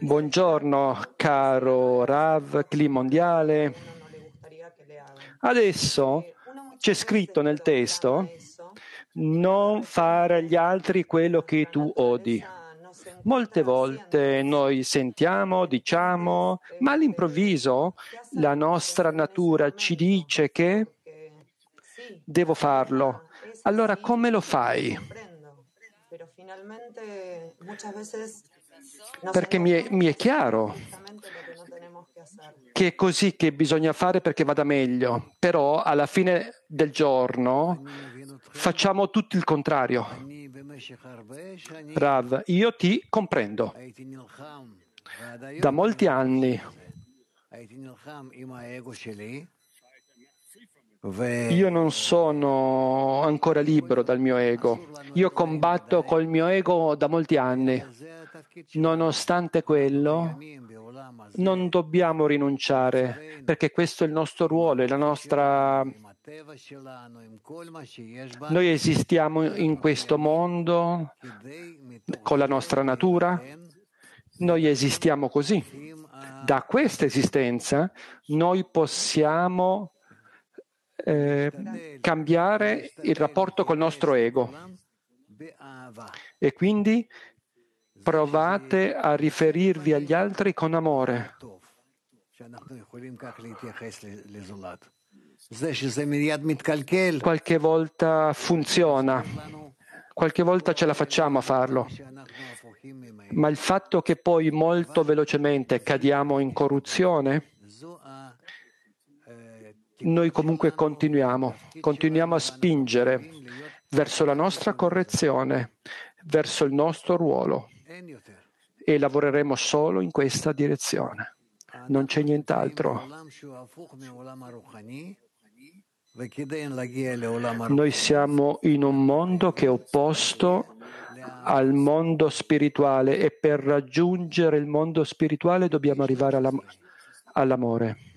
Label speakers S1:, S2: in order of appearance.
S1: Buongiorno caro Rav, Clima Mondiale. Adesso c'è scritto nel testo non fare agli altri quello che tu odi. Molte volte noi sentiamo, diciamo, ma all'improvviso la nostra natura ci dice che devo farlo. Allora come lo fai? perché mi è, mi è chiaro che è così che bisogna fare perché vada meglio, però alla fine del giorno facciamo tutto il contrario. Rav, io ti comprendo. Da molti anni io non sono ancora libero dal mio ego. Io combatto col mio ego da molti anni Nonostante quello, non dobbiamo rinunciare, perché questo è il nostro ruolo, è la nostra... Noi esistiamo in questo mondo con la nostra natura, noi esistiamo così. Da questa esistenza noi possiamo eh, cambiare il rapporto col nostro ego. E quindi provate a riferirvi agli altri con amore. Qualche volta funziona, qualche volta ce la facciamo a farlo, ma il fatto che poi molto velocemente cadiamo in corruzione, noi comunque continuiamo, continuiamo a spingere verso la nostra correzione, verso il nostro ruolo e lavoreremo solo in questa direzione. Non c'è nient'altro. Noi siamo in un mondo che è opposto al mondo spirituale e per raggiungere il mondo spirituale dobbiamo arrivare alla, all'amore.